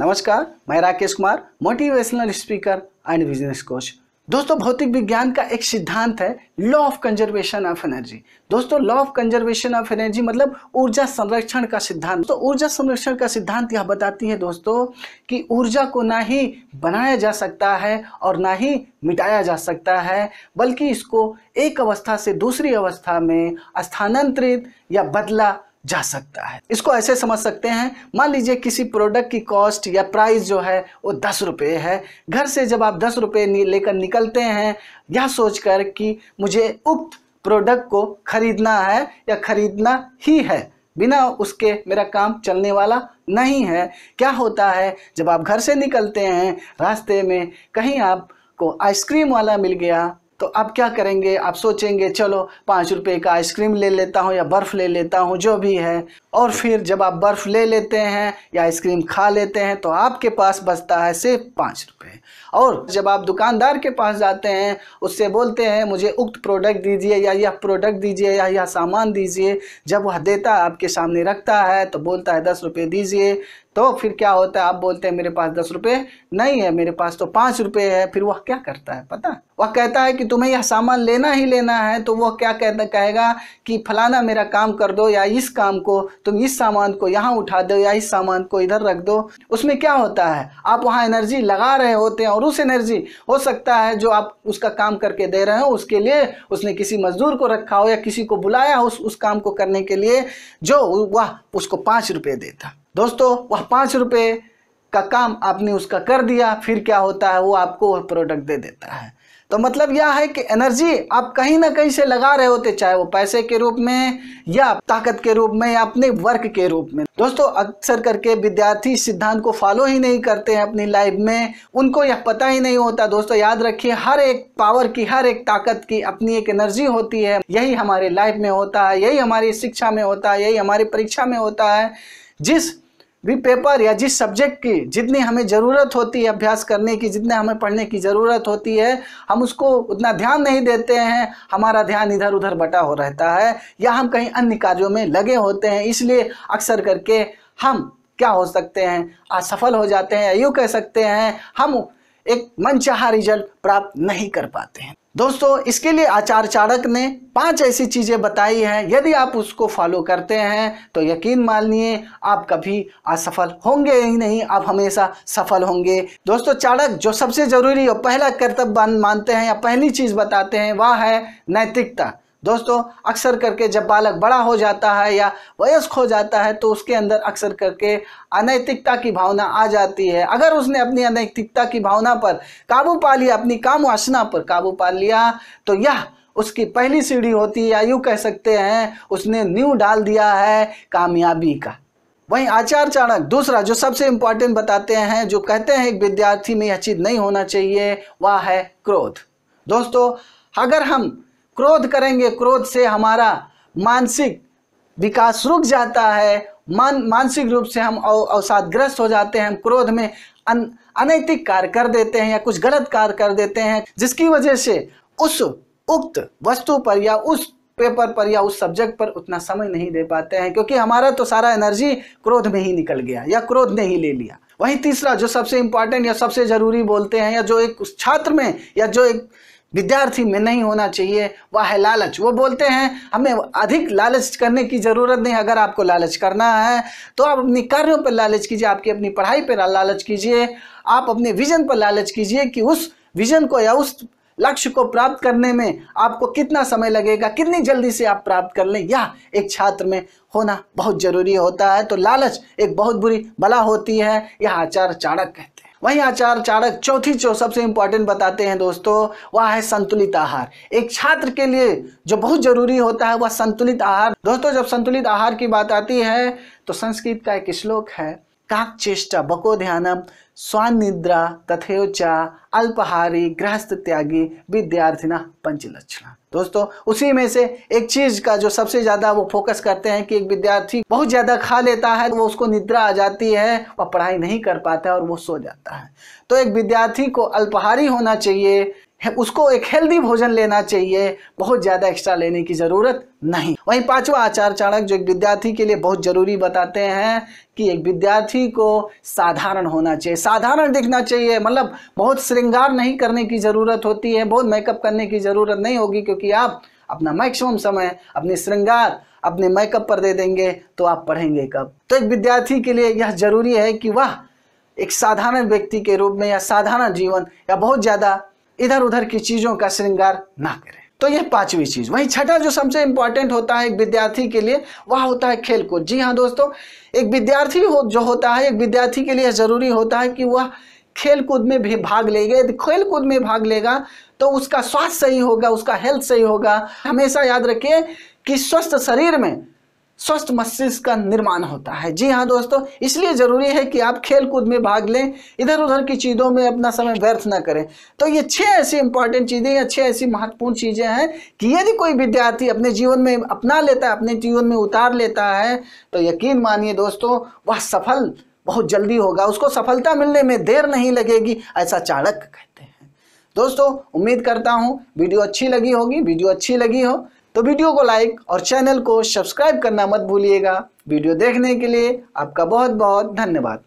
नमस्कार मैं Rakesh Kumar motivational speaker and business coach दोस्तों भौतिक विज्ञान का एक सिद्धांत है law of conservation of energy दोस्तों law of conservation of energy मतलब ऊर्जा संरक्षण का सिद्धांत तो ऊर्जा संरक्षण का सिद्धांत यह बताती है दोस्तों कि ऊर्जा को ना ही बनाया जा सकता है और ना ही मिटाया जा सकता है बल्कि इसको एक अवस्था से दूसरी अवस्था में स्थानांतरित या बदला जा सकता है इसको ऐसे समझ सकते हैं मान लीजिए किसी प्रोडक्ट की कॉस्ट या प्राइस जो है वो दस रुपये है घर से जब आप दस रुपये लेकर निकलते हैं यह सोचकर कि मुझे उक्त प्रोडक्ट को खरीदना है या खरीदना ही है बिना उसके मेरा काम चलने वाला नहीं है क्या होता है जब आप घर से निकलते हैं रास्ते में कहीं आपको आइसक्रीम वाला मिल गया तो अब क्या करेंगे आप सोचेंगे चलो पाँच रुपये का आइसक्रीम ले लेता हूँ या बर्फ़ ले लेता हूँ जो भी है और फिर जब आप बर्फ़ ले लेते हैं या आइसक्रीम खा लेते हैं तो आपके पास बचता है सिर्फ पाँच रुपये और जब आप दुकानदार के पास जाते हैं उससे बोलते हैं मुझे उक्त प्रोडक्ट दीजिए या यह प्रोडक्ट दीजिए या यह सामान दीजिए जब वह देता है आपके सामने रखता है तो बोलता है दस रुपये दीजिए तो फिर क्या होता है आप बोलते हैं मेरे पास दस रुपये नहीं है मेरे पास तो पाँच रुपये है फिर वह क्या करता है पता वह कहता है कि तुम्हें यह सामान लेना ही लेना है तो वह क्या कहता कहेगा कि फलाना मेरा काम कर दो या इस काम को तुम इस सामान को यहाँ उठा दो या इस सामान को इधर रख दो उसमें क्या होता है आप वहाँ एनर्जी लगा रहे होते हैं और उस एनर्जी हो सकता है जो आप उसका काम करके दे रहे हो उसके लिए उसने किसी मजदूर को रखा हो या किसी को बुलाया हो उस, उस काम को करने के लिए जो वह उसको पाँच रुपये देता दोस्तों वह पाँच रुपये का काम आपने उसका कर दिया फिर क्या होता है वो आपको वह प्रोडक्ट दे देता है तो मतलब यह है कि एनर्जी आप कहीं ना कहीं से लगा रहे होते चाहे वो पैसे के रूप में या ताकत के रूप में या अपने वर्क के रूप में दोस्तों अक्सर करके विद्यार्थी सिद्धांत को फॉलो ही नहीं करते हैं अपनी लाइफ में उनको यह पता ही नहीं होता दोस्तों याद रखिए हर एक पावर की हर एक ताकत की अपनी एक एनर्जी होती है यही हमारे लाइफ में होता है यही हमारी शिक्षा में होता है यही हमारी परीक्षा में होता है जिस भी पेपर या जिस सब्जेक्ट की जितनी हमें ज़रूरत होती है अभ्यास करने की जितने हमें पढ़ने की ज़रूरत होती है हम उसको उतना ध्यान नहीं देते हैं हमारा ध्यान इधर उधर बटा हो रहता है या हम कहीं अन्य कार्यों में लगे होते हैं इसलिए अक्सर करके हम क्या हो सकते हैं असफल हो जाते हैं या यूँ कह सकते हैं हम एक मनचाहा रिजल्ट प्राप्त नहीं कर पाते हैं दोस्तों इसके लिए आचार चाणक ने पांच ऐसी चीज़ें बताई हैं यदि आप उसको फॉलो करते हैं तो यकीन मानिए आप कभी असफल होंगे ही नहीं आप हमेशा सफल होंगे दोस्तों चाणक जो सबसे ज़रूरी और पहला कर्तव्य मानते हैं या पहली चीज़ बताते हैं वह है नैतिकता दोस्तों अक्सर करके जब बालक बड़ा हो जाता है या वयस्क हो जाता है तो उसके अंदर अक्सर करके अनैतिकता की भावना आ जाती है अगर उसने अपनी अनैतिकता की भावना पर काबू पा लिया अपनी काम वासना पर काबू पा लिया तो यह उसकी पहली सीढ़ी होती है या यूँ कह सकते हैं उसने न्यू डाल दिया है कामयाबी का वहीं आचार चाणक दूसरा जो सबसे इम्पॉर्टेंट बताते हैं जो कहते हैं एक विद्यार्थी में यह चीज़ नहीं होना चाहिए वह है क्रोध दोस्तों अगर हम क्रोध करेंगे क्रोध से हमारा मानसिक विकास रुक जाता है मान मानसिक रूप से हम अवसादग्रस्त हो जाते हैं हम क्रोध में अन, अनैतिक कार्य कर देते हैं या कुछ गलत कार्य कर देते हैं जिसकी वजह से उस उक्त वस्तु पर या उस पेपर पर या उस सब्जेक्ट पर उतना समय नहीं दे पाते हैं क्योंकि हमारा तो सारा एनर्जी क्रोध में ही निकल गया या क्रोध ने ही ले लिया वही तीसरा जो सबसे इंपॉर्टेंट या सबसे ज़रूरी बोलते हैं या जो एक उस छात्र में या जो एक विद्यार्थी में नहीं होना चाहिए वह है लालच वो बोलते हैं हमें अधिक लालच करने की ज़रूरत नहीं अगर आपको लालच करना है तो आप अपनी कार्यों पर लालच कीजिए आपकी अपनी पढ़ाई पर लालच कीजिए आप अपने विज़न पर लालच कीजिए कि उस विज़न को या उस लक्ष्य को प्राप्त करने में आपको कितना समय लगेगा कितनी जल्दी से आप प्राप्त कर लें यह एक छात्र में होना बहुत ज़रूरी होता है तो लालच एक बहुत बुरी बला होती है यह आचार चाणक्य है वहीं आचार चारक चौथी जो सबसे इंपॉर्टेंट बताते हैं दोस्तों वह है संतुलित आहार एक छात्र के लिए जो बहुत जरूरी होता है वह संतुलित आहार दोस्तों जब संतुलित आहार की बात आती है तो संस्कृत का एक श्लोक है काकचेष्टा बको ध्यानम स्वानिद्रा तथयोचा अल्पहारी गृहस्थ त्यागी विद्यार्थिना पंचलक्षण दोस्तों उसी में से एक चीज का जो सबसे ज्यादा वो फोकस करते हैं कि एक विद्यार्थी बहुत ज्यादा खा लेता है वो उसको निद्रा आ जाती है वह पढ़ाई नहीं कर पाता है और वो सो जाता है तो एक विद्यार्थी को अल्पहारी होना चाहिए उसको एक हेल्दी भोजन लेना चाहिए बहुत ज़्यादा एक्स्ट्रा लेने की ज़रूरत नहीं वहीं पांचवा आचार चाणक जो एक विद्यार्थी के लिए बहुत ज़रूरी बताते हैं कि एक विद्यार्थी को साधारण होना चाहिए साधारण दिखना चाहिए मतलब बहुत श्रृंगार नहीं करने की ज़रूरत होती है बहुत मेकअप करने की ज़रूरत नहीं होगी क्योंकि आप अपना मैक्सिमम समय अपने श्रृंगार अपने मेकअप पर दे देंगे तो आप पढ़ेंगे कब तो एक विद्यार्थी के लिए यह ज़रूरी है कि वह एक साधारण व्यक्ति के रूप में या साधारण जीवन या बहुत ज़्यादा इधर उधर की चीजों का श्रृंगार ना करें तो यह पांचवी चीज वही छठा जो सबसे इंपॉर्टेंट होता है एक विद्यार्थी के लिए वह होता है खेल कूद जी हाँ दोस्तों एक विद्यार्थी हो जो होता है एक विद्यार्थी के लिए जरूरी होता है कि वह खेल कूद में भी भाग लेगा यदि खेल कूद में भाग लेगा तो उसका स्वास्थ्य सही होगा उसका हेल्थ सही होगा हमेशा याद रखिए कि स्वस्थ शरीर में स्वस्थ मस्तिष्क का निर्माण होता है जी हाँ दोस्तों इसलिए ज़रूरी है कि आप खेल कूद में भाग लें इधर उधर की चीज़ों में अपना समय व्यर्थ ना करें तो ये छह ऐसी इंपॉर्टेंट चीज़ें या छः ऐसी महत्वपूर्ण चीज़ें हैं कि यदि कोई विद्यार्थी अपने जीवन में अपना लेता है अपने जीवन में उतार लेता है तो यकीन मानिए दोस्तों वह सफल बहुत जल्दी होगा उसको सफलता मिलने में देर नहीं लगेगी ऐसा चाणक्य कहते हैं दोस्तों उम्मीद करता हूँ वीडियो अच्छी लगी होगी वीडियो अच्छी लगी हो तो वीडियो को लाइक और चैनल को सब्सक्राइब करना मत भूलिएगा वीडियो देखने के लिए आपका बहुत बहुत धन्यवाद